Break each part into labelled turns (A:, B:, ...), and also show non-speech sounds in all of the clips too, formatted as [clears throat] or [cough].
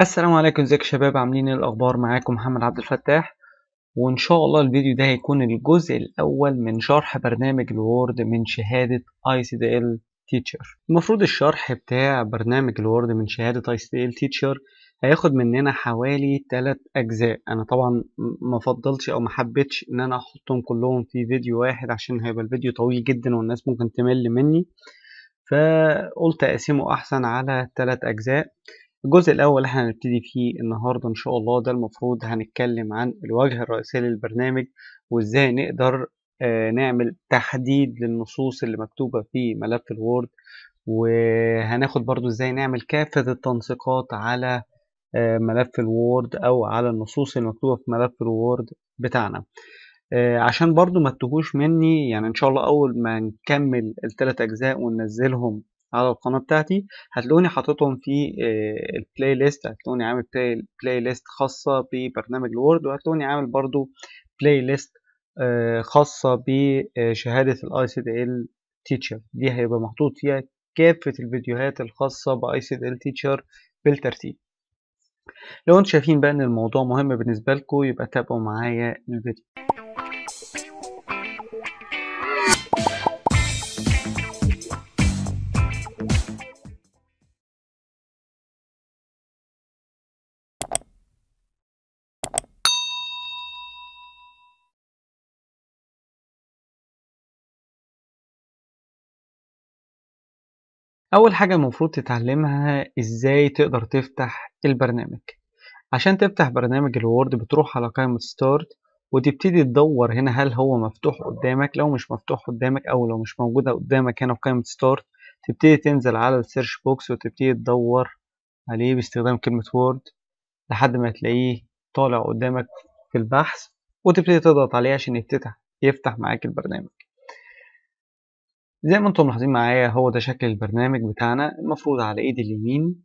A: السلام عليكم ازيك شباب عاملين ايه الاخبار معاكم محمد عبد الفتاح وان شاء الله الفيديو ده هيكون الجزء الاول من شرح برنامج الوورد من شهاده اي سي دي ال تيتشر المفروض الشرح بتاع برنامج الوورد من شهاده اي سي دي ال تيتشر هياخد مننا حوالي 3 اجزاء انا طبعا ما فضلتش او ما حبيتش ان انا احطهم كلهم في فيديو واحد عشان هيبقى الفيديو طويل جدا والناس ممكن تمل مني فقلت اقسمه احسن على 3 اجزاء الجزء الأول اللي احنا هنبتدي فيه النهاردة إن شاء الله ده المفروض هنتكلم عن الوجه الرئيسي للبرنامج وإزاي نقدر آه، نعمل تحديد للنصوص اللي مكتوبة في ملف الوورد وهناخد برضو إزاي نعمل كافة التنسيقات على آه، ملف الوورد أو على النصوص المكتوبة في ملف الوورد بتاعنا آه، عشان برضو ما تتوهوش مني يعني إن شاء الله أول ما نكمل التلات أجزاء وننزلهم على القناة بتاعتي هتلاقوني حاططهم في آه، البلاي ليست هتلاقوني عامل بلاي ليست خاصة ببرنامج الوورد وهتلاقوني عامل برضو بلاي آه، ليست خاصة بشهادة آه، الاي سي دي ال تيتشر دي هيبقى محطوط فيها كافة الفيديوهات الخاصة باي سي دي ال تيتشر بالترتيب لو انتم شايفين بقى ان الموضوع مهم بالنسبة لكم يبقى تابعوا معايا الفيديو أول حاجة المفروض تتعلمها إزاي تقدر تفتح البرنامج عشان تفتح برنامج الوورد بتروح على قائمة ستارت وتبتدي تدور هنا هل هو مفتوح قدامك لو مش مفتوح قدامك أو لو مش موجودة قدامك هنا في قائمة ستارت تبتدي تنزل على السيرش بوكس وتبتدي تدور عليه باستخدام كلمة وورد لحد ما تلاقيه طالع قدامك في البحث وتبتدي تضغط عليه عشان يفتح يفتح معاك البرنامج زي ما انتم ملاحظين معايا هو ده شكل البرنامج بتاعنا المفروض على ايدي اليمين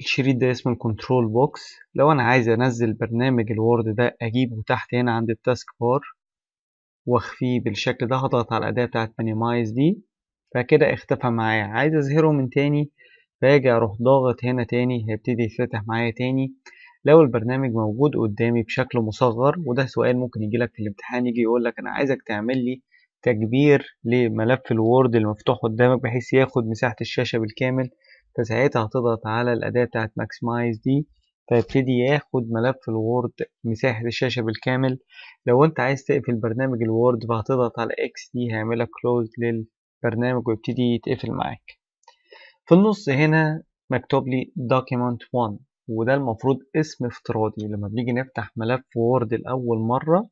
A: الشريط ده اسمه الكنترول بوكس لو انا عايز انزل برنامج الوورد ده اجيبه تحت هنا عند التاسك بار واخفيه بالشكل ده هضغط على الاداة بتاعت مينيمايز دي فكده اختفى معايا عايز اظهره من تاني باجي اروح ضاغط هنا تاني هيبتدي يتفتح معايا تاني لو البرنامج موجود قدامي بشكل مصغر وده سؤال ممكن يجيلك في الامتحان يجي يقولك انا عايزك تعمل لي تكبير لملف الوورد المفتوح قدامك بحيث ياخد مساحة الشاشة بالكامل فساعتها هتضغط على الأداة بتاعت ماكسمايز دي فيبتدي ياخد ملف الوورد مساحة الشاشة بالكامل لو انت عايز تقفل برنامج الوورد فهتضغط على اكس دي هيعملك كلوز للبرنامج ويبتدي يتقفل معاك في النص هنا مكتوب لي document 1 وده المفروض اسم افتراضي لما بنيجي نفتح ملف وورد لأول مرة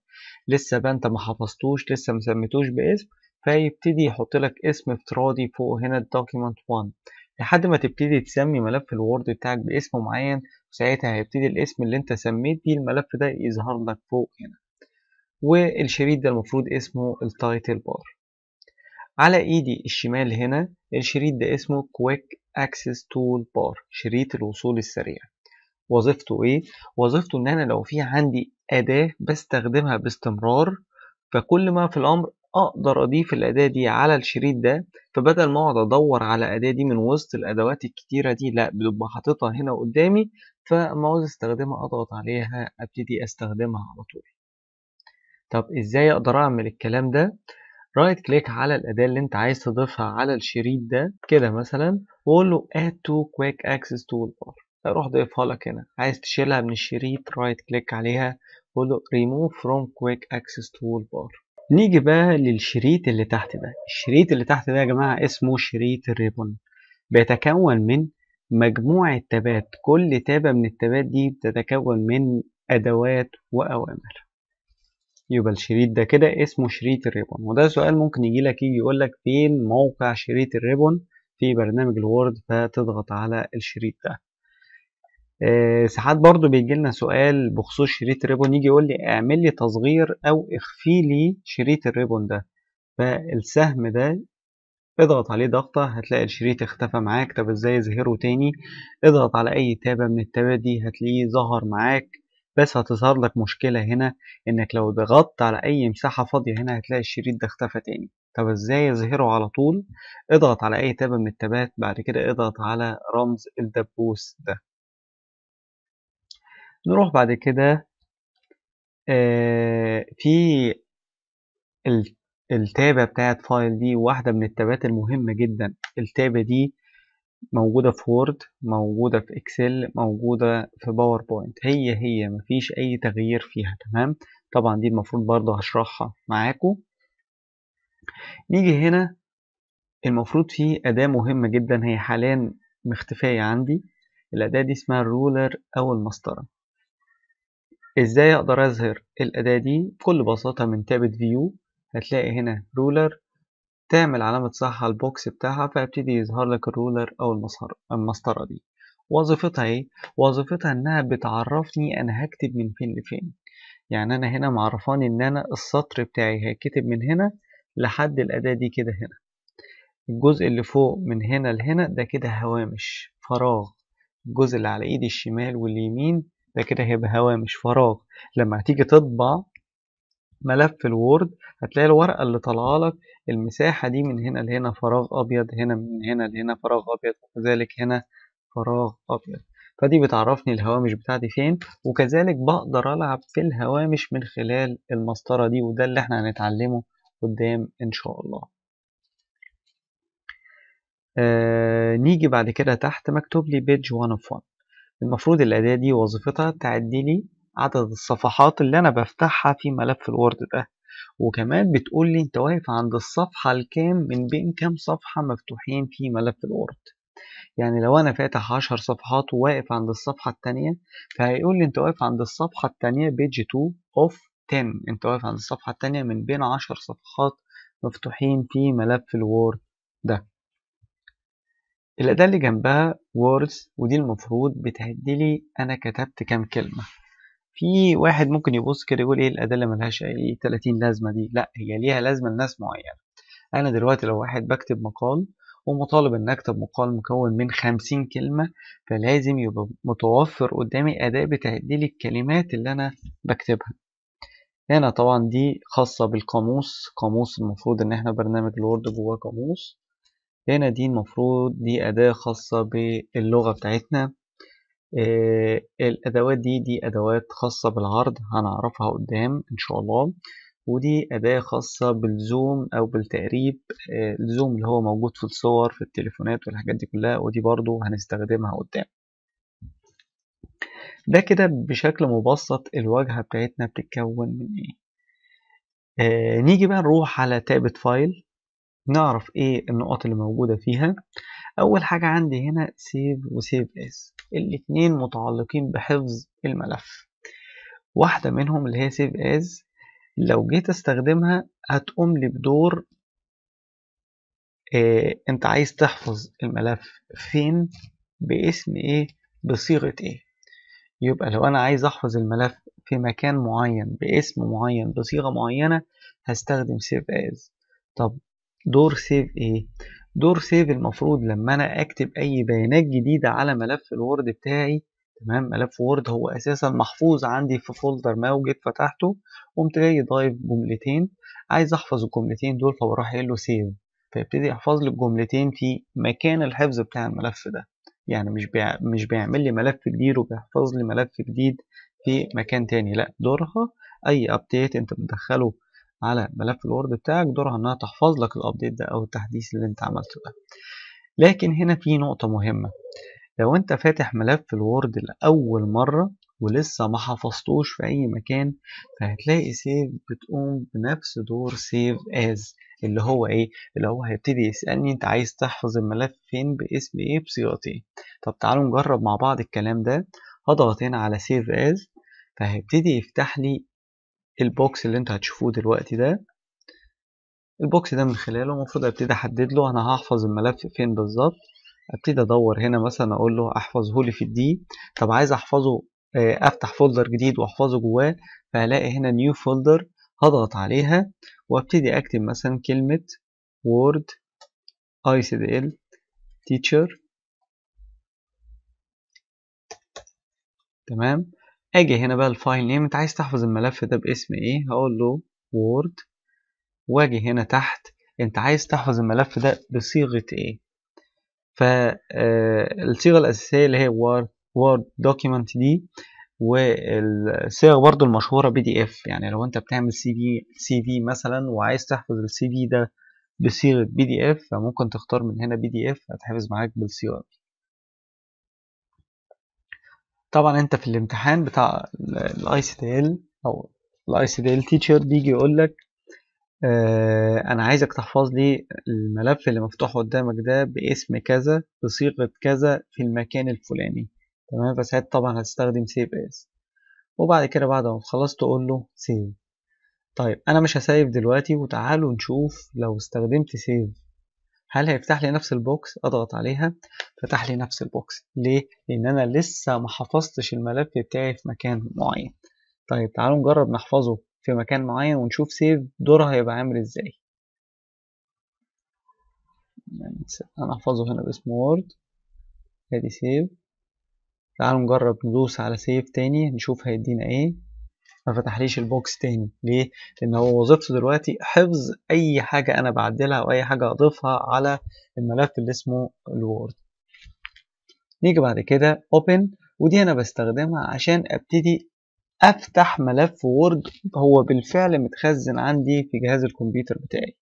A: لسه بقى انت ما حفظتوش لسه ما سميتوش باسم فيبتدي يحط لك اسم افتراضي فوق هنا الدوكيمنت 1 لحد ما تبتدي تسمي ملف الوورد بتاعك باسم معين وساعتها هيبتدي الاسم اللي انت سميت بيه الملف ده يظهر لك فوق هنا والشريط ده المفروض اسمه التايتل بار على ايدي الشمال هنا الشريط ده اسمه كويك اكسس تول بار شريط الوصول السريع وظيفته ايه وظيفته ان انا لو في عندي اداه بستخدمها باستمرار فكل ما في الامر اقدر اضيف الاداه دي على الشريط ده فبدل ما اقعد ادور على اداه دي من وسط الادوات الكتيره دي لا بتبقى حاططها هنا قدامي فما عاوز استخدمها اضغط عليها ابتدي استخدمها على طول طب ازاي اقدر اعمل الكلام ده رايت كليك على الأداة اللي أنت عايز تضيفها على الشريط ده كده مثلا وأقول له اد تو كويك اكسس تول بار روح ضيفها لك هنا عايز تشيلها من الشريط رايت كليك عليها قول له ريموف فروم كويك اكسس تول بار نيجي بقى للشريط اللي تحت ده الشريط اللي تحت ده يا جماعه اسمه شريط الريبون بيتكون من مجموعة تابات كل تابة من التابات دي بتتكون من أدوات وأوامر يبقى الشريط ده كده اسمه شريط الريبون وده سؤال ممكن يجيلك يجي يقولك فين موقع شريط الريبون في برنامج الوورد فتضغط على الشريط ده آه ساعات برضو بيجي لنا سؤال بخصوص شريط الريبون يجي يقول لي اعمل لي تصغير او اخفي لي شريط الريبون ده فالسهم ده اضغط عليه ضغطة هتلاقي الشريط اختفى معاك طب ازاي يظهره تاني اضغط على اي تابة من التابات دي هتلاقيه ظهر معاك بس هتظهر لك مشكلة هنا انك لو ضغطت على اي مساحة فاضية هنا هتلاقي الشريط ده اختفى تاني طب ازاي يظهره على طول اضغط على اي تابة من التابات بعد كده اضغط على رمز الدبوس ده نروح بعد كده آه، في التابة بتاعت فايل دي واحدة من التابات المهمة جدا التابة دي موجودة في وورد موجودة في اكسل موجودة في باوربوينت هي هي مفيش اي تغيير فيها تمام طبعا دي المفروض برضه هشرحها معاكم نيجي هنا المفروض في أداة مهمة جدا هي حاليا مختفية عندي الأداة دي اسمها الرولر أو المسطرة ازاي اقدر اظهر الاداة دي بكل بساطة من تابت فيو هتلاقي هنا رولر تعمل علامة صح على البوكس بتاعها فيبتدي يظهر لك الرولر او المسطرة المسطرة دي وظيفتها ايه وظيفتها انها بتعرفني انا هكتب من فين لفين يعني انا هنا معرفاني ان انا السطر بتاعي هيتكتب من هنا لحد الاداة دي كده هنا الجزء اللي فوق من هنا لهنا ده كده هوامش فراغ الجزء اللي على ايدي الشمال واليمين ده كده هيبقى هوامش فراغ لما هتيجي تطبع ملف الوورد هتلاقي الورقة اللي طالعة لك المساحة دي من هنا لهنا فراغ أبيض هنا من هنا لهنا فراغ أبيض وكذلك هنا فراغ أبيض فدي بتعرفني الهوامش بتاعتي فين وكذلك بقدر ألعب في الهوامش من خلال المسطرة دي وده اللي احنا هنتعلمه قدام إن شاء الله آه نيجي بعد كده تحت مكتوب لي بيج 1 اوف 1 المفروض الأداة دي وظيفتها تعدي لي عدد الصفحات اللي أنا بفتحها في ملف الوورد ده وكمان بتقول لي أنت واقف عند الصفحة الكام من بين كام صفحة مفتوحين في ملف الوورد يعني لو أنا فاتح عشر صفحات وواقف عند الصفحة التانية فهيقول لي أنت واقف عند الصفحة التانية بيج 2 أوف 10 أنت واقف عند الصفحة التانية من بين عشر صفحات مفتوحين في ملف الوورد ده الأداة اللي جنبها words ودي المفروض لي أنا كتبت كام كلمة في واحد ممكن يبص كده يقول ايه الأداة اللي ملهاش أي 30 لازمة دي لا هي ليها لازمة لناس معينة أنا دلوقتي لو واحد بكتب مقال ومطالب إن أكتب مقال مكون من 50 كلمة فلازم يبقى متوفر قدامي أداة لي الكلمات اللي أنا بكتبها هنا طبعا دي خاصة بالقاموس قاموس المفروض إن احنا برنامج الوورد جواه قاموس هنا دي المفروض دي أداة خاصة باللغة بتاعتنا آه، الأدوات دي دي أدوات خاصة بالعرض هنعرفها قدام إن شاء الله ودي أداة خاصة بالزوم أو بالتقريب آه، الزوم اللي هو موجود في الصور في التليفونات والحاجات دي كلها ودي برضو هنستخدمها قدام ده كده بشكل مبسط الواجهة بتاعتنا بتتكون من إيه آه نيجي بقى نروح على تابة فايل نعرف ايه النقاط اللي موجودة فيها اول حاجة عندي هنا سيف وسيف اس الاتنين متعلقين بحفظ الملف واحدة منهم اللي هي سيف اس لو جيت استخدمها هتقوم لي بدور إيه انت عايز تحفظ الملف فين باسم ايه بصيغة ايه يبقى لو انا عايز احفظ الملف في مكان معين باسم معين بصيغة معينة هستخدم سيف از طب دور سيف ايه دور سيف المفروض لما انا اكتب اي بيانات جديدة على ملف الوورد بتاعي تمام ملف وورد هو اساسا محفوظ عندي في فولدر ما وجيت فتحته قمت جاي ضايف جملتين عايز احفظ الجملتين دول فبروح قايل له سيف فيبتدي يحفظ لي الجملتين في مكان الحفظ بتاع الملف ده يعني مش بيع... مش بيعمل لي ملف كبير وبيحفظ لي ملف جديد في مكان تاني لا دورها اي ابديت انت بتدخله على ملف الوورد بتاعك دورها انها تحفظ لك الابديت ده او التحديث اللي انت عملته ده لكن هنا في نقطة مهمة لو انت فاتح ملف الوورد لأول مرة ولسه ما حفظتوش في اي مكان فهتلاقي سيف بتقوم بنفس دور سيف از اللي هو ايه اللي هو هيبتدي يسألني انت عايز تحفظ الملف فين باسم ايه بصيغة ايه طب تعالوا نجرب مع بعض الكلام ده هضغط هنا على سيف از فهيبتدي يفتح لي البوكس اللي انت هتشوفوه دلوقتي ده البوكس ده من خلاله المفروض ابتدي احدد له انا هحفظ الملف فين بالظبط ابتدي ادور هنا مثلا اقول له احفظه لي في الدي طب عايز احفظه آه، افتح فولدر جديد واحفظه جواه فهلاقي هنا نيو فولدر هضغط عليها وابتدي اكتب مثلا كلمة وورد اي دي ال تيشر تمام اجي هنا بقى الفايل نيم انت عايز تحفظ الملف ده باسم ايه هقول له وورد واجي هنا تحت انت عايز تحفظ الملف ده بصيغة ايه فالصيغة آه، الأساسية اللي هي وورد وورد دوكيمنت دي والصيغة برضو المشهورة بي دي اف يعني لو انت بتعمل سي في سي في مثلا وعايز تحفظ السي في ده بصيغة بي دي اف فممكن تختار من هنا بي دي اف هتحفظ معاك بالصيغة دي طبعا انت في الامتحان بتاع الاي سي تي ال او الاي سي دي ال تيتشر بيجي يقول لك اه انا عايزك تحفظ لي الملف اللي مفتوح قدامك ده باسم كذا بصيغه كذا في المكان الفلاني تمام فساعتها طبعا هتستخدم سيف اس وبعد كده بعد ما تخلص تقول له سيف طيب انا مش هسيف دلوقتي وتعالوا نشوف لو استخدمت سيف هل هيفتح لي نفس البوكس اضغط عليها فتح لي نفس البوكس ليه لان انا لسه ما حفظتش الملف بتاعي في مكان معين طيب تعالوا نجرب نحفظه في مكان معين ونشوف سيف دورها هيبقى عامل ازاي انا احفظه هنا باسم وورد ادي سيف تعالوا نجرب ندوس على سيف تاني نشوف هيدينا ايه ما فتحليش البوكس تاني ليه لان هو وظيفته دلوقتي حفظ اي حاجه انا بعدلها او اي حاجه اضيفها على الملف اللي اسمه الوورد نيجي بعد كده اوبن ودي انا بستخدمها عشان ابتدي افتح ملف وورد هو بالفعل متخزن عندي في جهاز الكمبيوتر بتاعي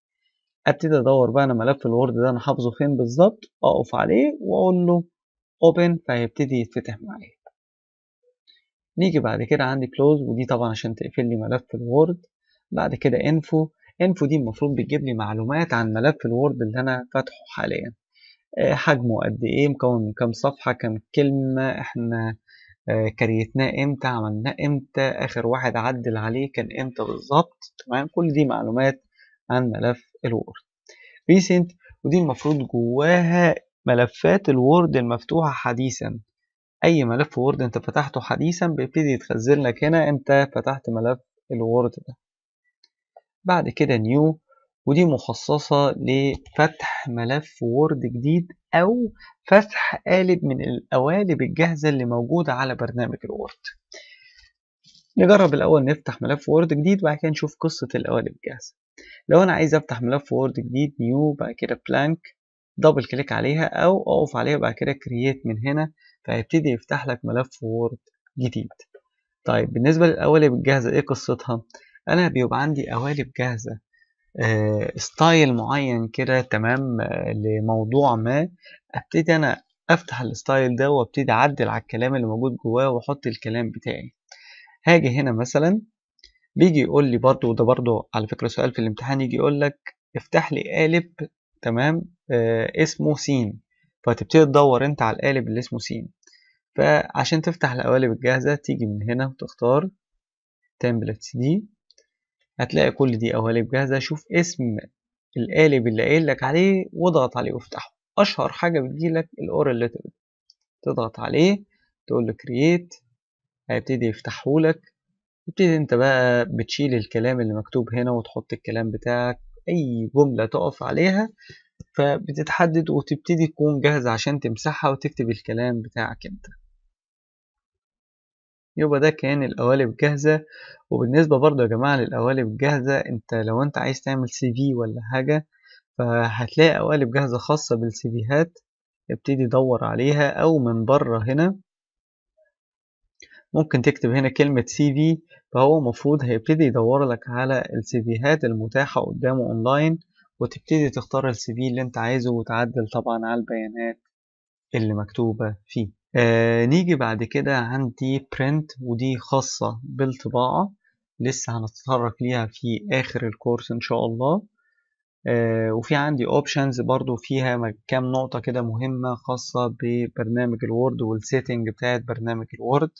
A: ابتدي ادور بقى انا ملف الوورد ده انا حافظه فين بالظبط اقف عليه واقول له اوبن فهيبتدي يتفتح معايا نيجي بعد كده عندي كلوز ودي طبعا عشان تقفل لي ملف الوورد بعد كده انفو انفو دي المفروض بتجيب لي معلومات عن ملف الوورد اللي انا فاتحه حاليا آه، حجمه قد ايه مكون من كام صفحه كام كلمه احنا آه، كريتناه امتى عملناه امتى اخر واحد عدل عليه كان امتى بالظبط تمام كل دي معلومات عن ملف الوورد ريسنت ودي المفروض جواها ملفات الوورد المفتوحه حديثا اي ملف وورد انت فتحته حديثا بيبتدي يتخزن لك هنا انت فتحت ملف الوورد ده بعد كده نيو ودي مخصصة لفتح ملف وورد جديد أو فتح قالب من القوالب الجاهزة اللي موجودة على برنامج الوورد نجرب الأول نفتح ملف وورد جديد وبعد كده نشوف قصة القوالب الجاهزة لو أنا عايز أفتح ملف وورد جديد نيو بعد كده بلانك دبل كليك عليها أو أقف عليها بعد كده كرييت من هنا فهيبتدي يفتح لك ملف وورد جديد طيب بالنسبة للقوالب الجاهزة ايه قصتها انا بيبقى عندي قوالب جاهزة آه ستايل معين كده تمام آه لموضوع ما ابتدي انا افتح الستايل ده وابتدي اعدل على الكلام اللي موجود جواه واحط الكلام بتاعي هاجي هنا مثلا بيجي يقول لي برضو وده برضو على فكرة سؤال في الامتحان يجي يقول لك افتح لي قالب تمام آه اسمه سين فهتبتدي تدور انت على القالب اللي اسمه سين فعشان تفتح القوالب الجاهزة تيجي من هنا وتختار تمبلتس دي هتلاقي كل دي قوالب جاهزة شوف اسم القالب اللي قايل لك عليه واضغط عليه وافتحه أشهر حاجة بتجيلك الأورال ليتر تضغط عليه تقول له كرييت هيبتدي يفتحهولك تبتدي انت بقى بتشيل الكلام اللي مكتوب هنا وتحط الكلام بتاعك أي جملة تقف عليها فبتتحدد وتبتدي تكون جاهزة عشان تمسحها وتكتب الكلام بتاعك انت يبقى ده كان القوالب جاهزة وبالنسبة برضو يا جماعة للقوالب الجاهزة انت لو انت عايز تعمل سي في ولا حاجة فهتلاقي قوالب جاهزة خاصة بالسي فيهات ابتدي دور عليها او من بره هنا ممكن تكتب هنا كلمة سي في فهو مفروض هيبتدي يدور لك على السي فيهات المتاحة قدامه اونلاين وتبتدي تختار السي في اللي انت عايزه وتعدل طبعا على البيانات اللي مكتوبة فيه آه نيجي بعد كده عندي print ودي خاصة بالطباعة لسه هنتطرق ليها في آخر الكورس إن شاء الله آه وفي عندي options برضو فيها كام نقطة كده مهمة خاصة ببرنامج الوورد والسيتنج بتاعت برنامج الوورد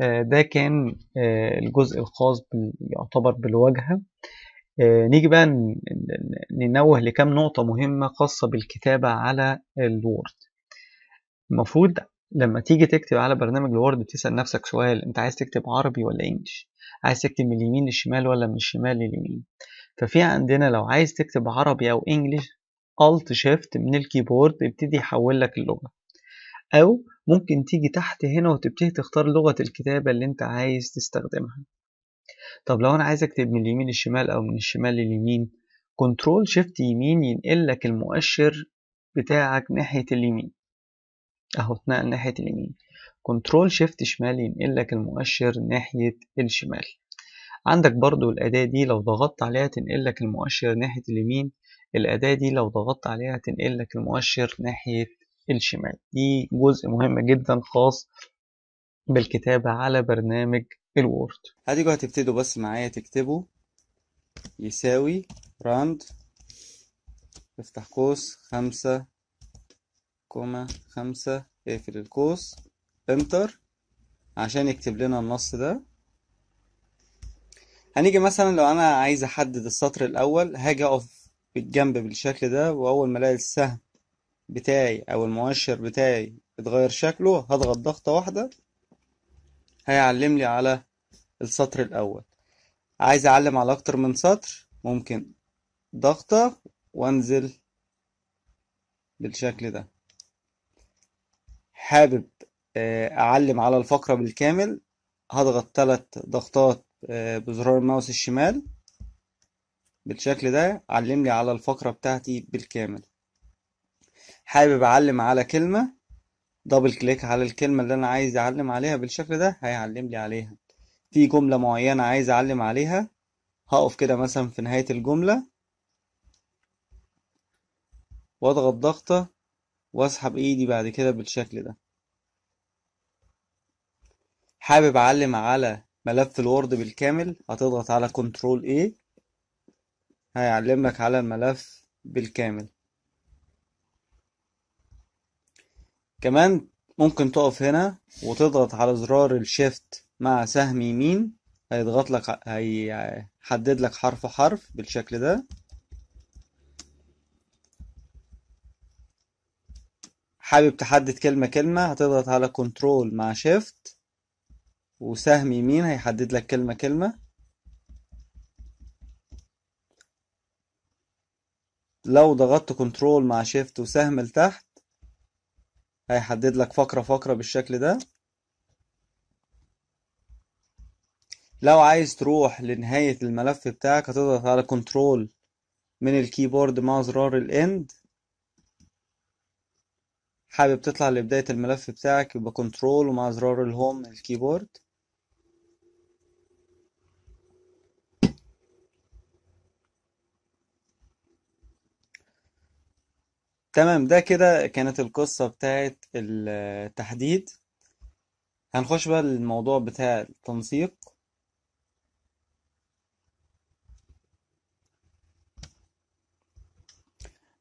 A: آه ده كان آه الجزء الخاص يعتبر بالواجهة آه، نيجي بقى ننوه لكم نقطة مهمة خاصة بالكتابة على الوورد المفروض لما تيجي تكتب على برنامج الوورد بتسأل نفسك سؤال انت عايز تكتب عربي ولا انجليش عايز تكتب من اليمين للشمال ولا من الشمال لليمين ففي عندنا لو عايز تكتب عربي او انجليش الت شيفت من الكيبورد يبتدي يحول لك اللغة او ممكن تيجي تحت هنا وتبتدي تختار لغة الكتابة اللي انت عايز تستخدمها طب لو انا عايز اكتب من اليمين للشمال او من الشمال لليمين كنترول شيفت يمين ينقل لك المؤشر بتاعك ناحية اليمين اهو اتنقل ناحية اليمين كنترول شيفت شمال ينقل لك المؤشر ناحية الشمال عندك برضو الأداة دي لو ضغطت عليها تنقل لك المؤشر ناحية اليمين الأداة دي لو ضغطت عليها تنقل لك المؤشر ناحية الشمال دي جزء مهم جدا خاص بالكتابة على برنامج الوورد هتيجوا هتبتدوا بس معايا تكتبوا يساوي راند افتح قوس خمسة كوما خمسة اقفل القوس انتر عشان يكتب لنا النص ده هنيجي مثلا لو انا عايز احدد السطر الاول هاجي اقف بالجنب بالشكل ده واول ما الاقي السهم بتاعي او المؤشر بتاعي اتغير شكله هضغط ضغطة واحدة هيعلم لي على السطر الأول عايز أعلم على أكتر من سطر ممكن ضغطة وأنزل بالشكل ده حابب آه، أعلم على الفقرة بالكامل هضغط ثلاث ضغطات آه، بزرار الماوس الشمال بالشكل ده علم لي على الفقرة بتاعتي بالكامل حابب أعلم على كلمة دبل كليك على الكلمة اللي أنا عايز أعلم عليها بالشكل ده هيعلم لي عليها في جملة معينة عايز أعلم عليها هقف كده مثلا في نهاية الجملة واضغط ضغطة واسحب ايدي بعد كده بالشكل ده حابب اعلم على ملف الوورد بالكامل هتضغط على كنترول A هيعلمك على الملف بالكامل كمان ممكن تقف هنا وتضغط على زرار الشيفت مع سهم يمين هيضغط لك هيحدد لك حرف حرف بالشكل ده حابب تحدد كلمة كلمة هتضغط على كنترول مع شيفت وسهم يمين هيحدد لك كلمة كلمة لو ضغطت كنترول مع شيفت وسهم لتحت هيحدد لك فقرة فقرة بالشكل ده لو عايز تروح لنهاية الملف بتاعك هتضغط على كنترول من الكيبورد مع زرار الاند حابب تطلع لبداية الملف بتاعك يبقى كنترول ومع زرار الهوم من الكيبورد تمام ده كده كانت القصة بتاعة التحديد هنخش بقى للموضوع بتاع التنسيق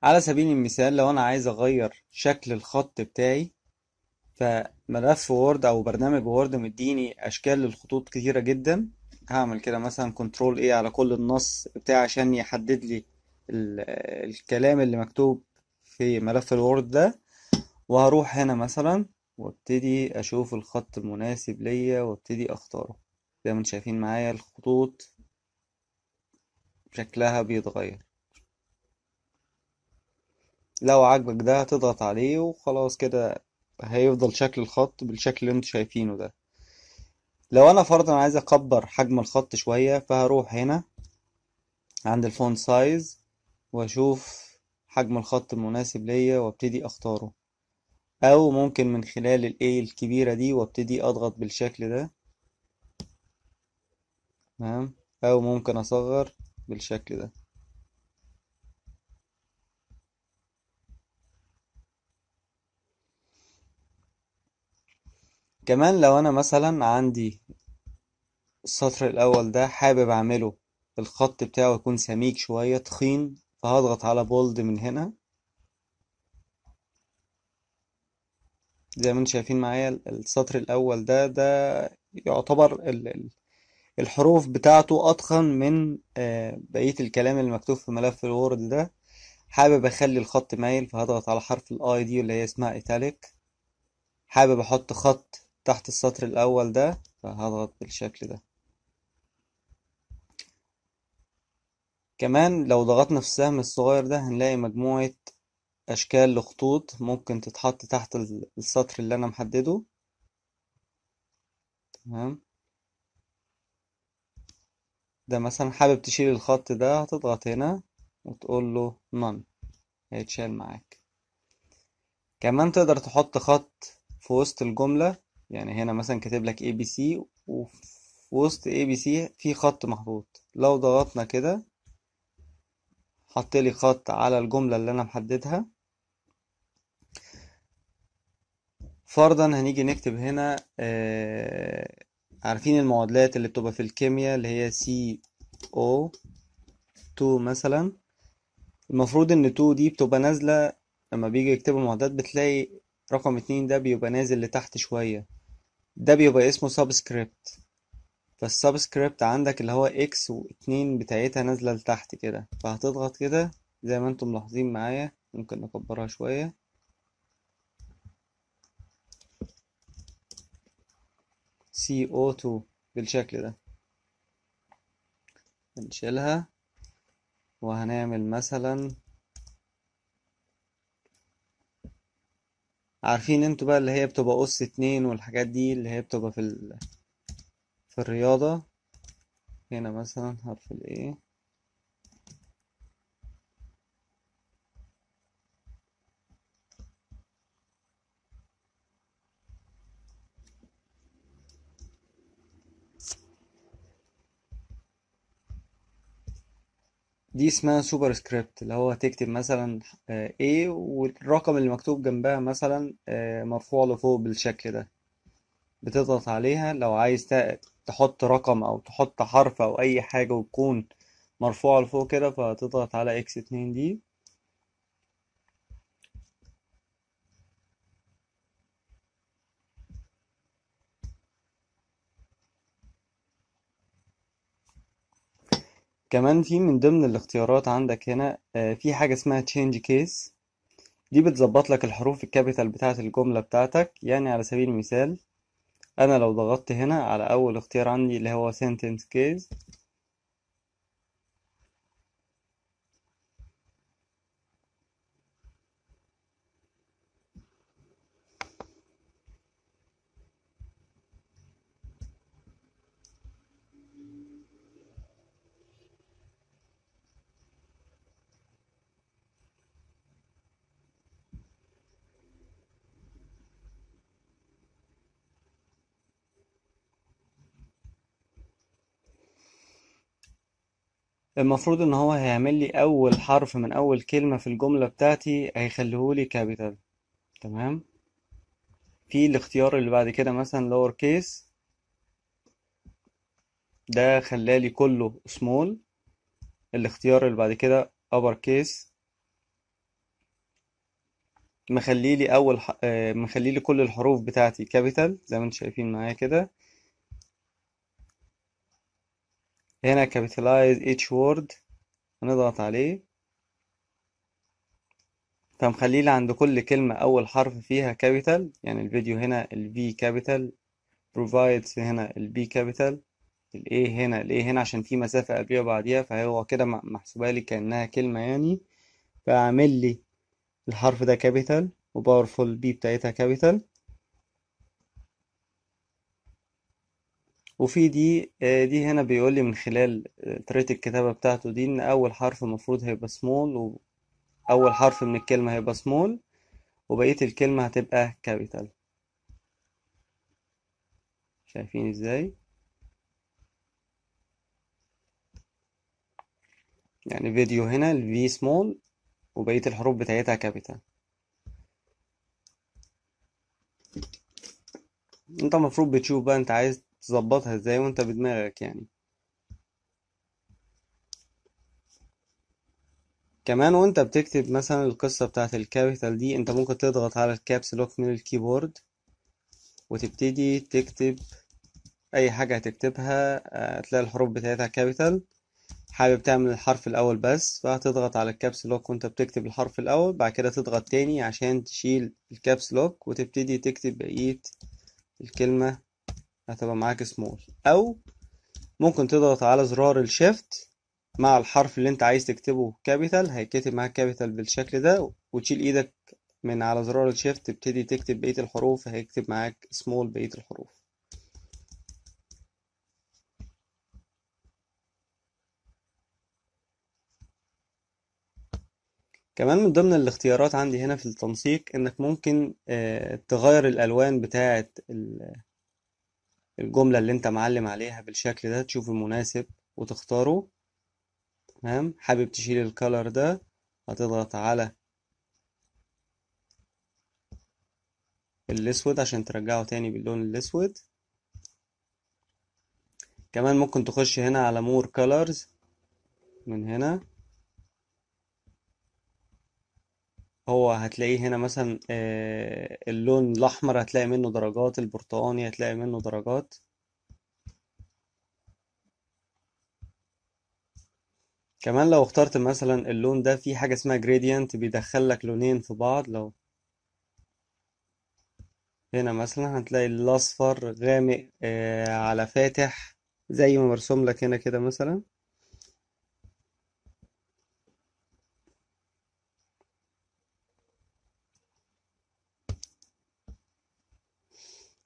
A: على سبيل المثال لو أنا عايز أغير شكل الخط بتاعي فملف وورد أو برنامج وورد مديني أشكال للخطوط كتيرة جدا هعمل كده مثلا كنترول ايه على كل النص بتاعي عشان يحدد لي الكلام اللي مكتوب في ملف الوورد ده وهروح هنا مثلا وابتدي اشوف الخط المناسب ليا وابتدي اختاره زي ما انتم شايفين معايا الخطوط شكلها بيتغير لو عجبك ده هتضغط عليه وخلاص كده هيفضل شكل الخط بالشكل اللي انتم شايفينه ده لو انا فرضا عايز اكبر حجم الخط شوية فهروح هنا عند الفون سايز واشوف حجم الخط المناسب ليا وابتدي اختاره او ممكن من خلال الايه الكبيرة دي وابتدي اضغط بالشكل ده تمام او ممكن اصغر بالشكل ده كمان لو انا مثلا عندي السطر الاول ده حابب اعمله الخط بتاعه يكون سميك شوية تخين فهضغط على بولد من هنا زي ما انتم شايفين معايا السطر الاول ده ده يعتبر الحروف بتاعته أضخم من آه، بقيه الكلام المكتوب في ملف الوورد ده حابب اخلي الخط مايل فهضغط على حرف الاي دي اللي هي اسمها ايتاليك حابب احط خط تحت السطر الاول ده فهضغط بالشكل ده كمان لو ضغطنا في السهم الصغير ده هنلاقي مجموعة أشكال لخطوط ممكن تتحط تحت السطر اللي أنا محدده تمام ده مثلا حابب تشيل الخط ده هتضغط هنا وتقول له none هيتشال معاك كمان تقدر تحط خط في وسط الجملة يعني هنا مثلا كاتب لك ABC وفي وسط ABC في خط محطوط لو ضغطنا كده حط لي خط على الجملة اللي أنا محددها فرضا هنيجي نكتب هنا آه عارفين المعادلات اللي بتبقى في الكيمياء اللي هي سي او 2 مثلا المفروض ان 2 دي بتبقى نازلة لما بيجي يكتبوا المعادلات بتلاقي رقم اتنين ده بيبقى نازل لتحت شوية ده بيبقى اسمه سبسكريبت فالسبسكريبت عندك اللي هو اكس واتنين بتاعتها نازلة لتحت كده فهتضغط كده زي ما انتم ملاحظين معايا ممكن نكبرها شوية CO2 بالشكل ده هنشيلها وهنعمل مثلا عارفين انتوا بقى اللي هي بتبقى اس اتنين والحاجات دي اللي هي بتبقى في ال... في الرياضة هنا مثلا حرف ال A دي اسمها سوبر سكريبت اللي هو تكتب مثلا آه، A والرقم اللي مكتوب جنبها مثلا آه، مرفوع لفوق بالشكل ده بتضغط عليها لو عايز تحط رقم او تحط حرف او اي حاجة وتكون مرفوعة لفوق كده فتضغط على اكس اتنين دي كمان في من ضمن الاختيارات عندك هنا آه، في حاجة اسمها change case دي بتظبط لك الحروف الكابيتال بتاعة الجملة بتاعتك يعني على سبيل المثال أنا لو ضغطت هنا على أول اختيار عندي اللي هو sentence case المفروض ان هو هيعمل لي اول حرف من اول كلمة في الجملة بتاعتي هيخليهولي كابيتال تمام في الاختيار اللي بعد كده مثلا لور كيس ده خلالي كله سمول الاختيار اللي بعد كده ابر كيس مخليلي اول ح... آه، مخليلي كل الحروف بتاعتي كابيتال زي ما انتم شايفين معايا كده هنا كابيتلايز اتش وورد نضغط عليه فمخليه عند كل كلمة أول حرف فيها كابيتال يعني الفيديو هنا ال V كابيتال provides هنا ال B كابيتال ال A هنا ال A هنا عشان في مسافة قبلها وبعديها فهو كده محسوبة لي كأنها كلمة يعني فأعمل لي الحرف ده كابيتال وباورفول بي بتاعتها كابيتال وفي دي آه، دي هنا بيقول لي من خلال آه، طريقة الكتابة بتاعته دي إن أول حرف المفروض هيبقى سمول وأول حرف من الكلمة هيبقى سمول وبقية الكلمة هتبقى كابيتال شايفين ازاي؟ يعني فيديو هنا الـ V سمول وبقية الحروف بتاعتها كابيتال انت المفروض بتشوف بقى انت عايز تظبطها ازاي وانت بدماغك يعني كمان وانت بتكتب مثلا القصة بتاعت الكابيتال دي انت ممكن تضغط على الكابس لوك من الكيبورد وتبتدي تكتب اي حاجة هتكتبها هتلاقي آه، الحروف بتاعتها كابيتال حابب تعمل الحرف الاول بس فهتضغط على الكابس لوك وانت بتكتب الحرف الاول بعد كده تضغط تاني عشان تشيل الكابس لوك وتبتدي تكتب بقية الكلمة هتبقى معاك سمول او ممكن تضغط على زرار الشيفت مع الحرف اللي انت عايز تكتبه كابيتال هيتكتب معاك كابيتال بالشكل ده وتشيل ايدك من على زرار الشيفت تبتدي تكتب بقية الحروف هيكتب معاك سمول بقية الحروف كمان من ضمن الاختيارات عندي هنا في التنسيق انك ممكن آه، تغير الالوان بتاعة الجملة اللي انت معلم عليها بالشكل ده تشوف المناسب وتختاره تمام حابب تشيل الكالر ده هتضغط على الاسود عشان ترجعه تاني باللون الاسود كمان ممكن تخش هنا على مور كالرز من هنا هو هتلاقيه هنا مثلا آه، اللون الأحمر هتلاقي منه درجات البرتقاني هتلاقي منه درجات كمان لو اخترت مثلا اللون ده في حاجة اسمها gradient بيدخل لك لونين في بعض لو هنا مثلا هتلاقي الأصفر غامق آه، على فاتح زي ما مرسوم لك هنا كده مثلا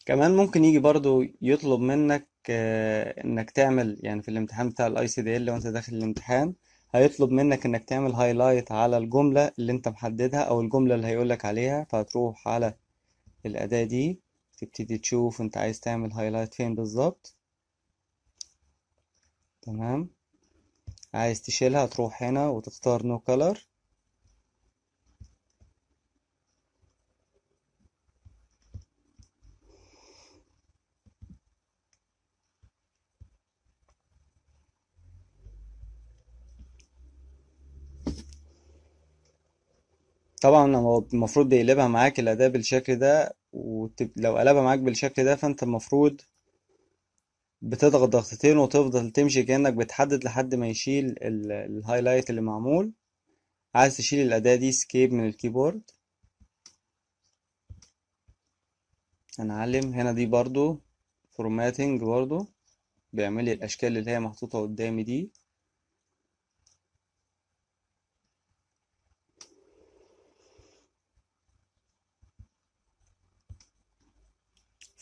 A: كمان ممكن يجي برضو يطلب منك آه، انك تعمل يعني في الامتحان بتاع الاي سي دي ال وانت داخل الامتحان هيطلب منك انك تعمل هايلايت على الجملة اللي انت محددها او الجملة اللي هيقولك عليها فهتروح على الأداة دي تبتدي تشوف انت عايز تعمل هايلايت فين بالظبط تمام عايز تشيلها تروح هنا وتختار نو no كلر طبعا هو المفروض بيقلبها معاك الأداة بالشكل ده ولو قلبها معاك بالشكل ده فأنت المفروض بتضغط ضغطتين وتفضل تمشي كأنك بتحدد لحد ما يشيل ال- الهايلايت اللي معمول عايز تشيل الأداة دي سكيب من الكيبورد هنعلم هنا دي برضو فورماتنج برضو بيعمل لي الأشكال اللي هي محطوطة قدامي دي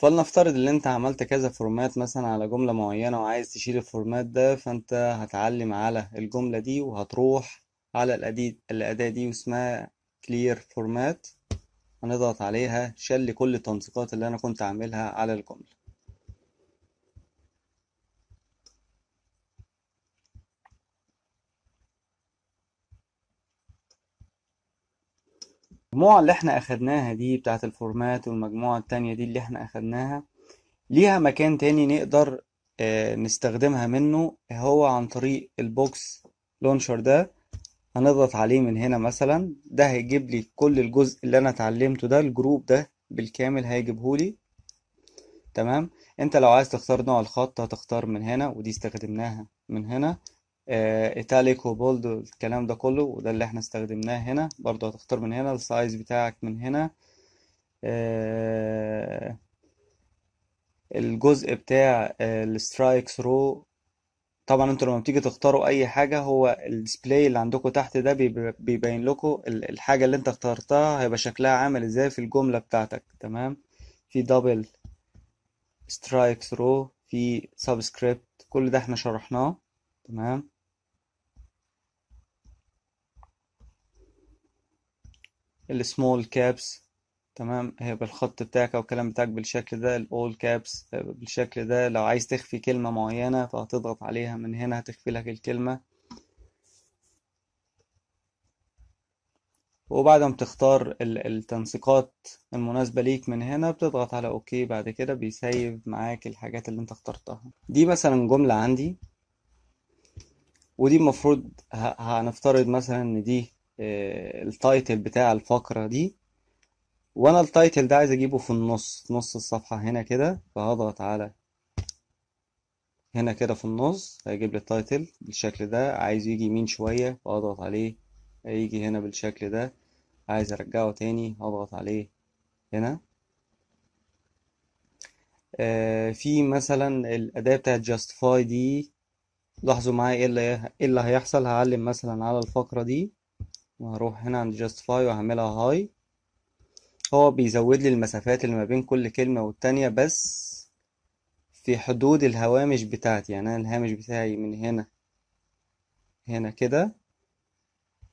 A: فلنفترض ان انت عملت كذا فورمات مثلا على جملة معينة وعايز تشيل الفورمات ده فانت هتعلم على الجملة دي وهتروح على الأداة دي واسمها clear format هنضغط عليها شل كل التنسيقات اللي انا كنت عاملها على الجملة المجموعة اللي احنا أخدناها دي بتاعة الفورمات والمجموعة التانية دي اللي احنا أخدناها ليها مكان تاني نقدر آه، نستخدمها منه هو عن طريق البوكس لونشر ده هنضغط عليه من هنا مثلا ده هيجيب لي كل الجزء اللي أنا اتعلمته ده الجروب ده بالكامل هيجيبهولي تمام انت لو عايز تختار نوع الخط هتختار من هنا ودي استخدمناها من هنا آه، ايتاليك وبولد والكلام ده كله وده اللي احنا استخدمناه هنا برضه هتختار من هنا السايز بتاعك من هنا آه، الجزء بتاع آه، السترايكس رو طبعا انتوا لما بتيجي تختاروا اي حاجه هو الديسبلاي اللي عندكم تحت ده بيبين لكم الحاجه اللي انت اخترتها هيبقى شكلها عامل ازاي في الجمله بتاعتك تمام في دبل سترايكس رو في سبسكريبت كل ده احنا شرحناه تمام السمول كابس تمام هيبقى الخط بتاعك او الكلام بتاعك بالشكل ده الاول آه، كابس بالشكل ده لو عايز تخفي كلمه معينه فهتضغط عليها من هنا هتخفي لك الكلمه وبعد ما تختار التنسيقات المناسبة ليك من هنا بتضغط على اوكي بعد كده بيسيب معاك الحاجات اللي انت اخترتها دي مثلا جملة عندي ودي المفروض هنفترض مثلا ان دي آه، التايتل بتاع الفقرة دي وانا التايتل ده عايز اجيبه في النص في نص الصفحة هنا كده فهضغط على هنا كده في النص هيجيب لي التايتل بالشكل ده عايز يجي يمين شوية فاضغط عليه هيجي هنا بالشكل ده عايز ارجعه تاني هضغط عليه هنا آه في مثلا الأداة بتاعت جاستفاي دي لاحظوا معايا إيه, ايه اللي هيحصل هعلم مثلا على الفقرة دي وهروح هنا عند justify وهعملها هاي هو بيزود لي المسافات اللي ما بين كل كلمة والتانية بس في حدود الهوامش بتاعتي يعني أنا الهامش بتاعي من هنا هنا كده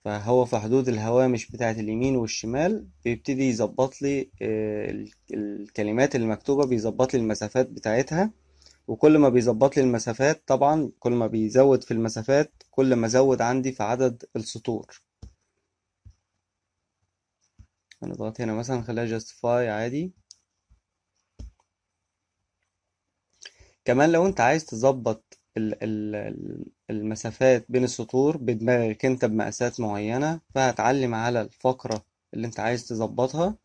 A: فهو في حدود الهوامش بتاعت اليمين والشمال بيبتدي يظبط لي آه، الكلمات المكتوبة بيظبط لي المسافات بتاعتها وكل ما بيظبط لي المسافات طبعا كل ما بيزود في المسافات كل ما زود عندي في عدد السطور هنضغط هنا مثلا نخليها justify عادي كمان لو انت عايز تظبط المسافات بين السطور بدماغك انت بمقاسات معينة فهتعلم على الفقرة اللي انت عايز تظبطها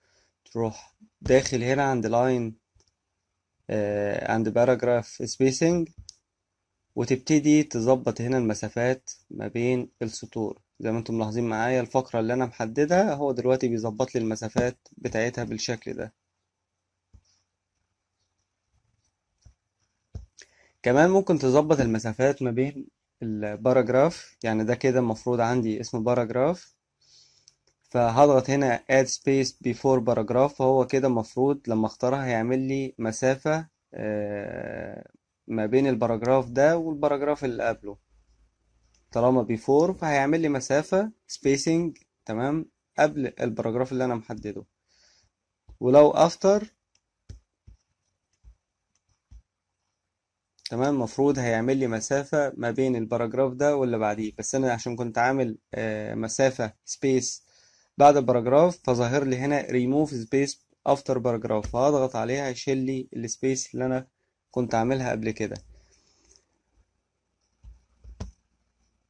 A: تروح داخل هنا عند لاين آه عند باراجراف سبيسنج وتبتدي تظبط هنا المسافات ما بين السطور زي ما انتم ملاحظين معايا الفقرة اللي انا محددها هو دلوقتي بيظبط لي المسافات بتاعتها بالشكل ده كمان ممكن تظبط المسافات ما بين الباراجراف يعني ده كده المفروض عندي اسمه باراجراف فهضغط هنا add space before paragraph فهو كده المفروض لما اختارها هيعمل لي مسافة آه، ما بين الباراجراف ده والباراجراف اللي قبله طالما بيفور فهيعمل لي مسافة spacing تمام قبل الباراجراف اللي أنا محدده ولو افتر تمام المفروض هيعمل لي مسافة ما بين الباراجراف ده واللي بعديه بس أنا عشان كنت عامل آه، مسافة سبيس بعد الباراجراف فظاهر لي هنا ريموف سبيس افتر باراجراف فهضغط عليها هيشيل لي السبيس اللي أنا كنت عاملها قبل كده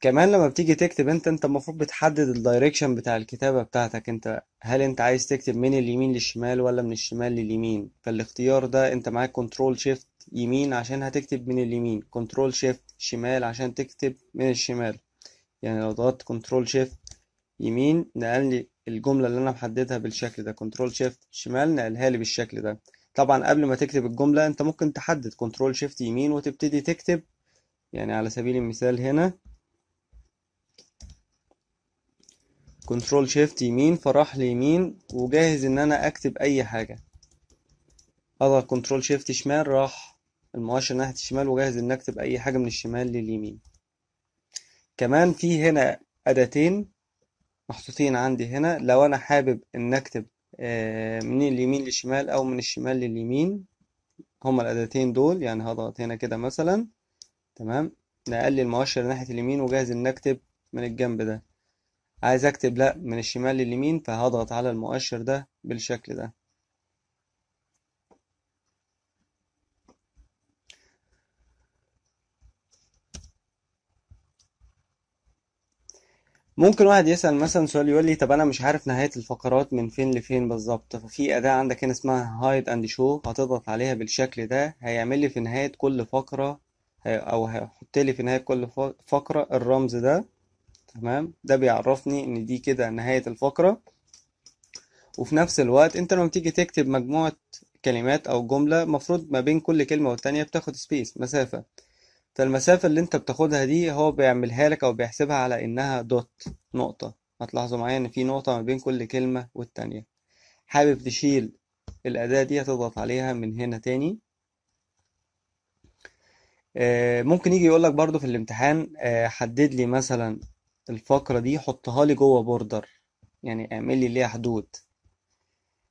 A: كمان لما بتيجي تكتب انت انت المفروض بتحدد الدايركشن بتاع الكتابة بتاعتك انت هل انت عايز تكتب من اليمين للشمال ولا من الشمال لليمين فالاختيار ده انت معاك كنترول شيفت يمين عشان هتكتب من اليمين كنترول شيفت شمال عشان تكتب من الشمال يعني لو ضغطت كنترول شيفت يمين نقل لي الجملة اللي انا محددها بالشكل ده كنترول شيفت شمال نقلها لي بالشكل ده طبعا قبل ما تكتب الجملة انت ممكن تحدد كنترول شيفت يمين وتبتدي تكتب يعني على سبيل المثال هنا كنترول شيفت يمين فراح ليمين وجاهز ان انا اكتب اي حاجة اضغط كنترول شيفت شمال راح المؤشر ناحية الشمال وجاهز ان اكتب اي حاجة من الشمال لليمين كمان في هنا اداتين محطوطين عندي هنا لو انا حابب ان اكتب آه، من اليمين للشمال او من الشمال لليمين هما الاداتين دول يعني هضغط هنا كده مثلا تمام نقلل المؤشر ناحية اليمين وجاهز ان اكتب من الجنب ده عايز اكتب لا من الشمال لليمين فهضغط على المؤشر ده بالشكل ده ممكن واحد يسأل مثلا سؤال يقول لي طب انا مش عارف نهاية الفقرات من فين لفين بالظبط ففي اداة عندك هنا اسمها هايد اند شو هتضغط عليها بالشكل ده هيعمل لي في نهاية كل فقرة او هيحط لي في نهاية كل فقرة الرمز ده تمام ده بيعرفني ان دي كده نهاية الفقرة وفي نفس الوقت انت لما تيجي تكتب مجموعة كلمات او جملة مفروض ما بين كل كلمة والتانية بتاخد سبيس مسافة فالمسافة اللي انت بتاخدها دي هو بيعملها لك او بيحسبها على انها دوت نقطة هتلاحظوا معايا ان في نقطة ما بين كل كلمة والتانية حابب تشيل الأداة دي هتضغط عليها من هنا تاني آه، ممكن يجي يقول لك برضو في الامتحان آه، حدد لي مثلا الفقرة دي حطها لي جوه بوردر يعني اعمل لي ليها حدود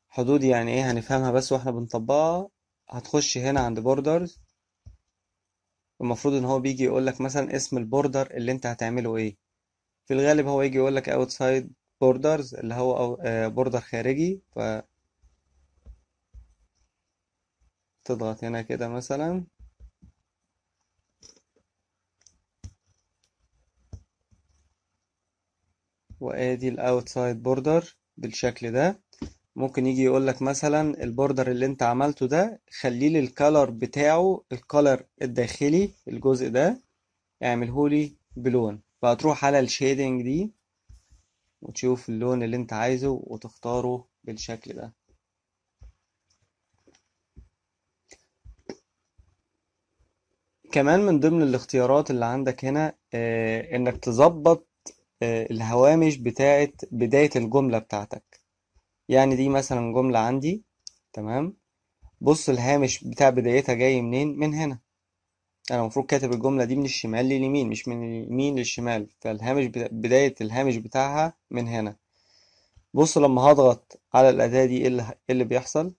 A: حدود يعني ايه هنفهمها بس واحنا بنطبقها هتخش هنا عند بوردرز المفروض ان هو بيجي يقولك مثلا اسم البوردر اللي انت هتعمله ايه في الغالب هو يجي يقولك outside borders اللي هو بوردر آه، خارجي ف تضغط هنا كده مثلا وادي الاوتسايد بوردر بالشكل ده ممكن يجي يقولك مثلا البوردر اللي انت عملته ده خليه لي الكالر بتاعه الكالر الداخلي الجزء ده اعمله لي بلون فهتروح على الشيدنج دي وتشوف اللون اللي انت عايزه وتختاره بالشكل ده كمان من ضمن الاختيارات اللي عندك هنا آه، انك تظبط آه، الهوامش بتاعة بداية الجملة بتاعتك يعني دي مثلا جملة عندي تمام بص الهامش بتاع بدايتها جاي منين من هنا انا المفروض كاتب الجملة دي من الشمال لليمين مش من اليمين للشمال فالهامش بداية الهامش بتاعها من هنا بص لما هضغط على الأداة دي ايه اللي إيه بيحصل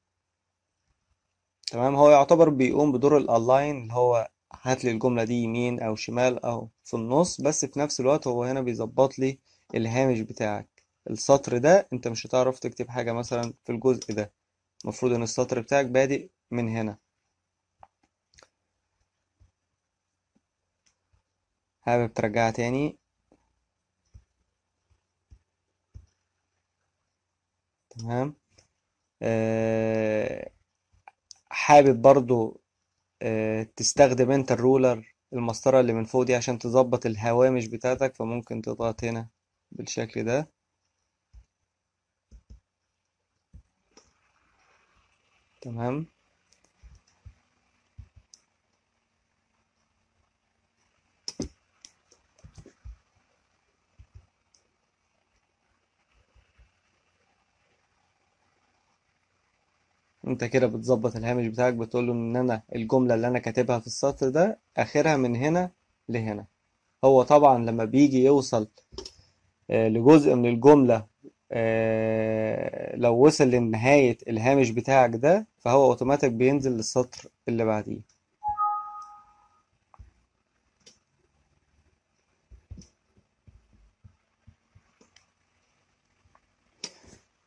A: تمام هو يعتبر بيقوم بدور الالاين اللي هو هات لي الجملة دي يمين أو شمال أو في النص بس في نفس الوقت هو هنا بيظبط لي الهامش بتاعك السطر ده أنت مش هتعرف تكتب حاجة مثلا في الجزء ده المفروض إن السطر بتاعك بادئ من هنا حابب ترجعها تاني تمام أه حابب برضو آه، تستخدم انت الرولر المسطرة اللي من فوق دي عشان تظبط الهوامش بتاعتك فممكن تضغط هنا بالشكل ده تمام انت كده بتظبط الهامش بتاعك بتقول له ان انا الجمله اللي انا كاتبها في السطر ده اخرها من هنا لهنا هو طبعا لما بيجي يوصل آه، لجزء من الجمله آه، لو وصل لنهايه الهامش بتاعك ده فهو اوتوماتيك بينزل للسطر اللي بعديه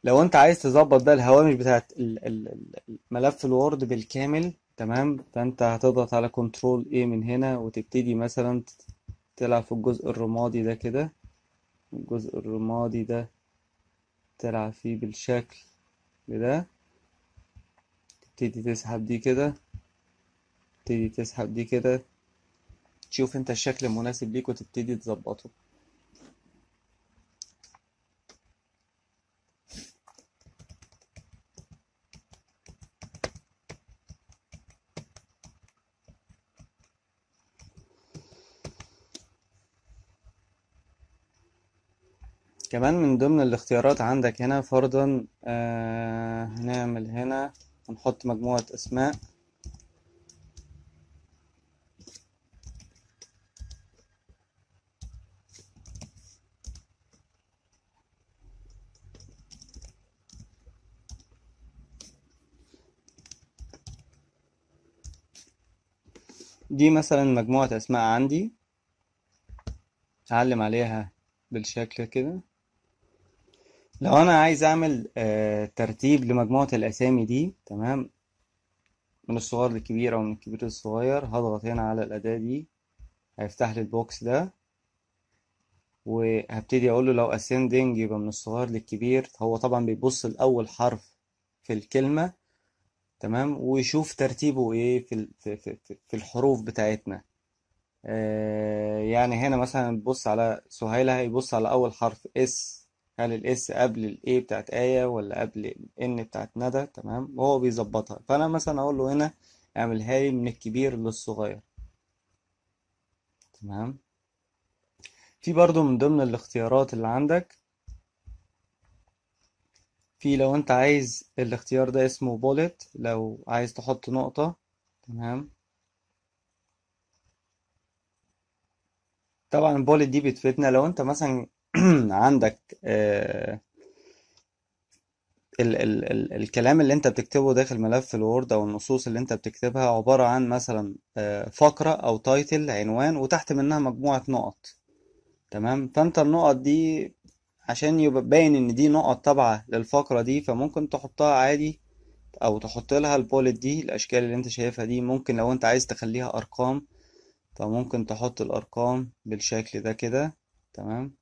A: لو انت عايز تظبط بقى الهوامش بتاعت ملف الوورد بالكامل تمام فانت هتضغط على كنترول ايه من هنا وتبتدي مثلا تلعب في الجزء الرمادي ده كده الجزء الرمادي ده تلعب فيه بالشكل ده تبتدي تسحب دي كده تبتدي تسحب دي كده تشوف انت الشكل المناسب ليك وتبتدي تظبطه كمان من ضمن الاختيارات عندك هنا فرضا آه هنعمل هنا هنحط مجموعة اسماء دي مثلا مجموعة أسماء عندي هعلم عليها بالشكل كده لو انا عايز اعمل آه، ترتيب لمجموعة الاسامي دي تمام من الصغير للكبير او من الكبير للصغير هضغط هنا على الاداة دي هيفتح لي البوكس ده وهبتدي اقول له لو ascending يبقى من الصغير للكبير هو طبعا بيبص لاول حرف في الكلمة تمام ويشوف ترتيبه ايه في في في, في الحروف بتاعتنا آه، يعني هنا مثلا بص على سهيلة هيبص على اول حرف اس هل الاس قبل الاي بتاعت ايه ولا قبل الان بتاعت ندى تمام وهو بيظبطها فانا مثلا اقول له هنا اعملها لي من الكبير للصغير تمام في برضو من ضمن الاختيارات اللي عندك في لو انت عايز الاختيار ده اسمه بوليت لو عايز تحط نقطة تمام طبعا البوليت دي بتفيدنا لو انت مثلا [clears throat] عندك آه، ال ال ال الكلام اللي انت بتكتبه داخل ملف الوورد او النصوص اللي انت بتكتبها عبارة عن مثلا آه، فقرة او تايتل عنوان وتحت منها مجموعة نقط تمام فانت النقط دي عشان يبقى باين ان دي نقط تابعة للفقرة دي فممكن تحطها عادي او تحط لها البولت دي الاشكال اللي انت شايفها دي ممكن لو انت عايز تخليها ارقام فممكن تحط الارقام بالشكل ده كده تمام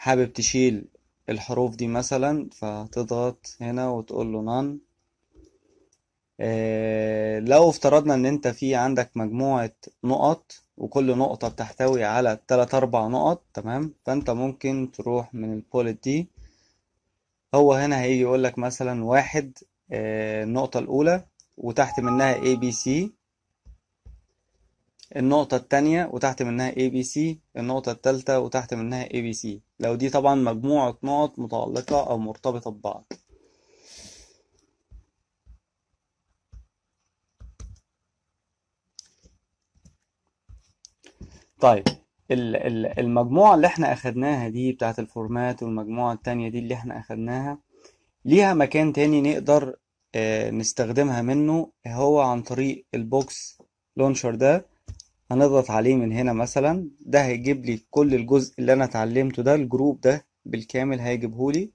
A: حابب تشيل الحروف دي مثلا فتضغط هنا وتقول له نان آه لو افترضنا ان انت في عندك مجموعة نقط وكل نقطة بتحتوي على تلات أربع نقط تمام فأنت ممكن تروح من البوليت دي هو هنا هيجي يقولك مثلا واحد آه النقطة الأولى وتحت منها ABC النقطة التانية وتحت منها ABC النقطة التالتة وتحت منها ABC لو دي طبعا مجموعة نقط متعلقة أو مرتبطة ببعض طيب المجموعة اللي احنا أخدناها دي بتاعة الفورمات والمجموعة التانية دي اللي احنا أخدناها ليها مكان تاني نقدر آه، نستخدمها منه هو عن طريق البوكس لونشر ده هنضغط عليه من هنا مثلا ده هيجيب لي كل الجزء اللي انا اتعلمته ده الجروب ده بالكامل هيجيبهولي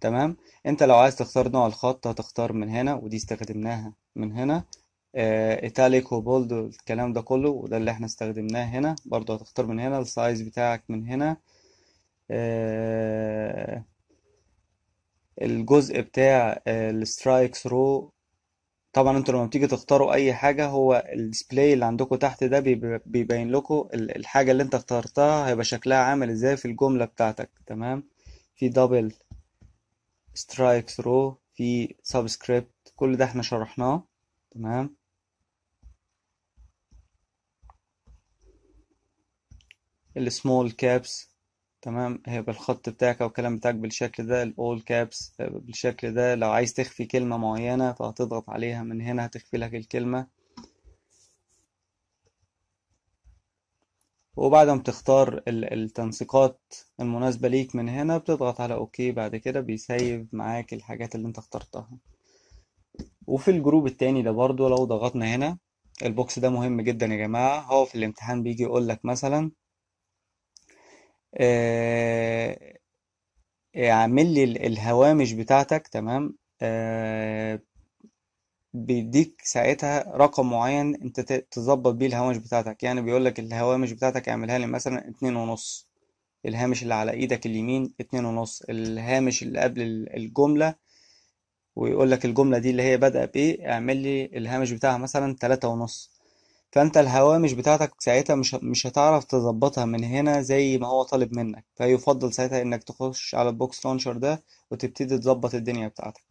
A: تمام انت لو عايز تختار نوع الخط هتختار من هنا ودي استخدمناها من هنا آه، ايتاليك وبولد الكلام ده كله وده اللي احنا استخدمناه هنا برضه هتختار من هنا السايز بتاعك من هنا آه الجزء بتاع آه، السترايكس رو طبعا انتوا لما بتيجي تختاروا اي حاجة هو الديسبلاي اللي عندكم تحت ده بيبين لكم الحاجة اللي انت اخترتها هيبقى شكلها عامل ازاي في الجملة بتاعتك تمام في دبل سترايك ثرو في سبسكريبت كل ده احنا شرحناه تمام السمول كابس تمام هيبقى الخط بتاعك او الكلام بتاعك بالشكل ده الاول آه، كابس بالشكل ده لو عايز تخفي كلمة معينة فهتضغط عليها من هنا هتخفي لك الكلمة وبعد ما بتختار التنسيقات المناسبة ليك من هنا بتضغط على اوكي بعد كده بيسيب معاك الحاجات اللي انت اخترتها وفي الجروب التاني ده برضو لو ضغطنا هنا البوكس ده مهم جدا يا جماعة هو في الامتحان بيجي يقولك مثلا آه، اعمل لي الهوامش بتاعتك تمام آه، بيديك ساعتها رقم معين انت تظبط بيه الهوامش بتاعتك يعني بيقولك الهوامش بتاعتك اعملها لي مثلا اتنين ونص الهامش اللي على ايدك اليمين اتنين ونص الهامش اللي قبل الجملة الجملة ويقولك الجملة دي اللي هي بادئة بايه اعمل لي الهامش بتاعها مثلا تلاتة ونص فأنت الهوامش بتاعتك ساعتها مش مش هتعرف تظبطها من هنا زي ما هو طالب منك فيفضل ساعتها إنك تخش على البوكس لونشر ده وتبتدي تظبط الدنيا بتاعتك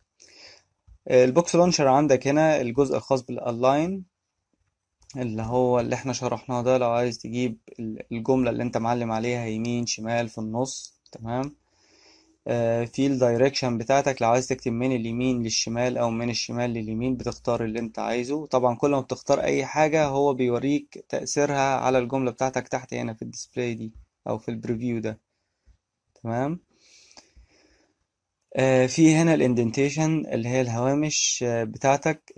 A: البوكس لونشر عندك هنا الجزء الخاص بالالاين اللي هو اللي احنا شرحناه ده لو عايز تجيب الجملة اللي انت معلم عليها يمين شمال في النص تمام آه، في الدايركشن بتاعتك لو عايز تكتب من اليمين للشمال او من الشمال لليمين بتختار اللي انت عايزه طبعا كل ما بتختار اي حاجة هو بيوريك تأثيرها على الجملة بتاعتك تحت هنا في الديسبلاي دي او في البريفيو ده تمام آه، في هنا الاندنتيشن اللي هي الهوامش آه، بتاعتك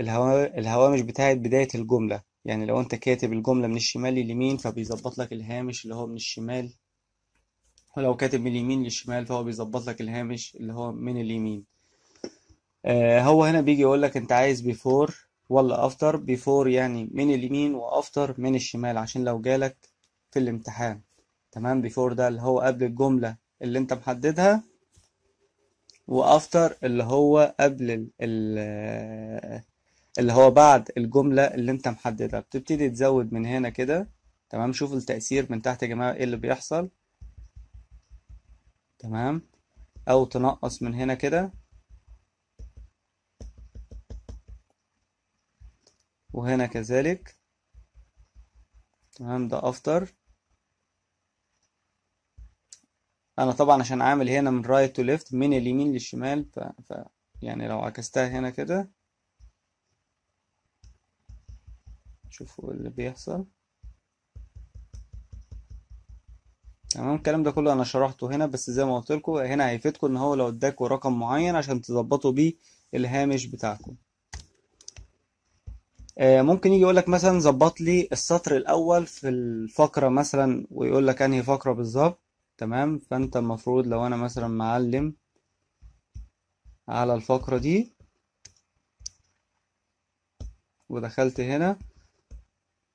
A: الهوامش بتاعة بداية الجملة يعني لو انت كاتب الجملة من الشمال لليمين فبيظبط لك الهامش اللي هو من الشمال ولو كاتب من اليمين للشمال فهو بيظبط لك الهامش اللي هو من اليمين آه هو هنا بيجي يقول لك انت عايز بيفور ولا افتر بيفور يعني من اليمين وافتر من الشمال عشان لو جالك في الامتحان تمام بيفور ده اللي هو قبل الجملة اللي انت محددها وافتر اللي هو قبل ال اللي هو بعد الجملة اللي انت محددها بتبتدي تزود من هنا كده تمام شوف التأثير من تحت يا جماعة ايه اللي بيحصل تمام او تنقص من هنا كده وهنا كذلك تمام ده افتر انا طبعا عشان عامل هنا من رايت تو ليفت من اليمين للشمال ف... ف... يعني لو عكستها هنا كده شوفوا اللي بيحصل تمام الكلام ده كله انا شرحته هنا بس زي ما قلت لكم هنا هيفيدكم ان هو لو اداكوا رقم معين عشان تظبطوا بيه الهامش بتاعكم آه، ممكن يجي يقول لك مثلا ظبط لي السطر الاول في الفقره مثلا ويقول لك انهي فقره بالظبط تمام فانت المفروض لو انا مثلا معلم على الفقره دي ودخلت هنا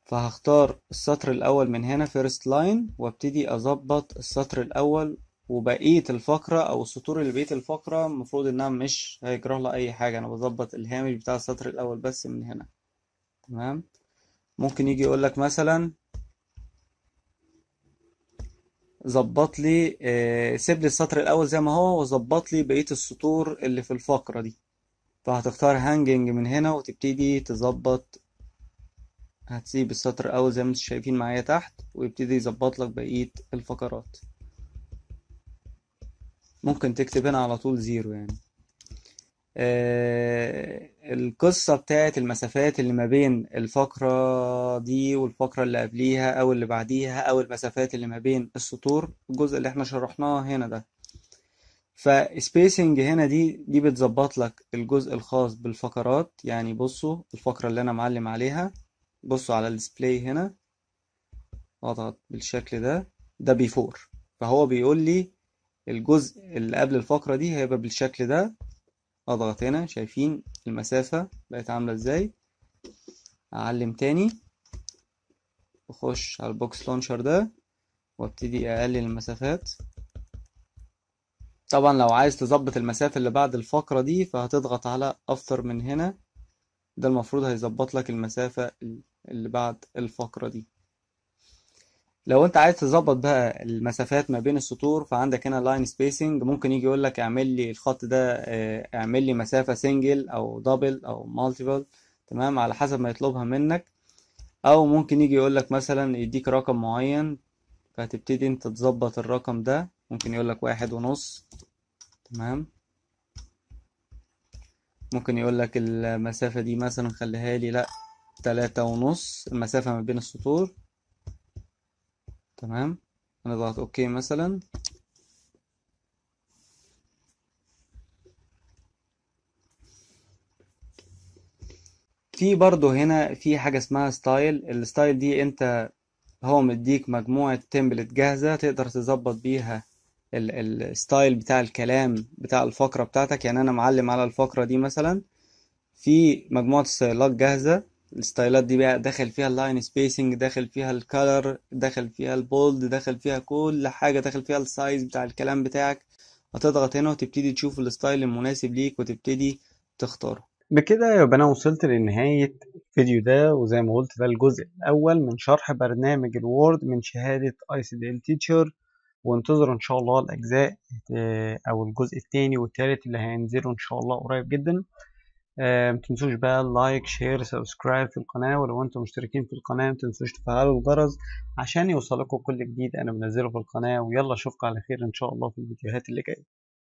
A: فهختار السطر الأول من هنا first line وابتدي أظبط السطر الأول وبقية الفقرة أو السطور اللي بقية الفقرة المفروض إنها مش هيجرى لها أي حاجة أنا بظبط الهامش بتاع السطر الأول بس من هنا تمام ممكن يجي يقولك مثلا ظبط لي آه، سيب لي السطر الأول زي ما هو وظبط لي بقية السطور اللي في الفقرة دي فهتختار هانجنج من هنا وتبتدي تظبط هتسيب السطر الاول زي ما انتم شايفين معايا تحت ويبتدي يظبط لك بقيه الفقرات ممكن تكتب هنا على طول زيرو يعني آه القصه بتاعت المسافات اللي ما بين الفقره دي والفقره اللي قبليها او اللي بعديها او المسافات اللي ما بين السطور الجزء اللي احنا شرحناه هنا ده فسبيسنج هنا دي دي بتظبط لك الجزء الخاص بالفقرات يعني بصوا الفقره اللي انا معلم عليها بصوا على الديسبلاي هنا اضغط بالشكل ده ده بيفور فهو بيقول لي الجزء اللي قبل الفقرة دي هيبقى بالشكل ده اضغط هنا شايفين المسافة بقت عاملة ازاي اعلم تاني بخش على البوكس لونشر ده وابتدي اقلل المسافات طبعا لو عايز تظبط المسافة اللي بعد الفقرة دي فهتضغط على افتر من هنا ده المفروض هيظبط لك المسافة اللي بعد الفقرة دي لو انت عايز تظبط بقى المسافات ما بين السطور فعندك هنا لاين سبيسنج ممكن يجي يقول لك اعمل لي الخط ده آه، اعمل لي مسافة سنجل او دبل او مالتيبل تمام على حسب ما يطلبها منك او ممكن يجي يقول لك مثلا يديك رقم معين فهتبتدي انت تظبط الرقم ده ممكن يقول لك واحد ونص تمام ممكن يقول لك المسافة دي مثلا خليها لي لأ تلاتة ونص المسافة ما بين السطور تمام هنضغط اوكي مثلا في برضه هنا في حاجة اسمها ستايل الستايل دي انت هو مديك مجموعة تمبلت جاهزة تقدر تظبط بيها الستايل بتاع الكلام بتاع الفقرة بتاعتك يعني انا معلم على الفقرة دي مثلا في مجموعة ستايلات جاهزة الستايلات دي بقى داخل فيها اللاين سبيسنج داخل فيها الكالر داخل فيها البولد داخل فيها كل حاجة داخل فيها السايز بتاع الكلام بتاعك هتضغط هنا وتبتدي تشوف الستايل المناسب ليك وتبتدي تختاره بكده يبقى انا وصلت لنهاية الفيديو ده وزي ما قلت ده الجزء الاول من شرح برنامج الوورد من شهادة اي سي دي ال تيتشر وانتظروا ان شاء الله الاجزاء آه، او الجزء الثاني والثالث اللي هينزلوا ان شاء الله قريب جدا آه، ما متنسوش بقى اللايك شير سبسكرايب في القناة ولو انتم مشتركين في القناة متنسوش تفعلوا الجرس عشان يوصلكم كل جديد انا بنزله في القناة ويلا اشوفكم على خير ان شاء الله في الفيديوهات اللي جاية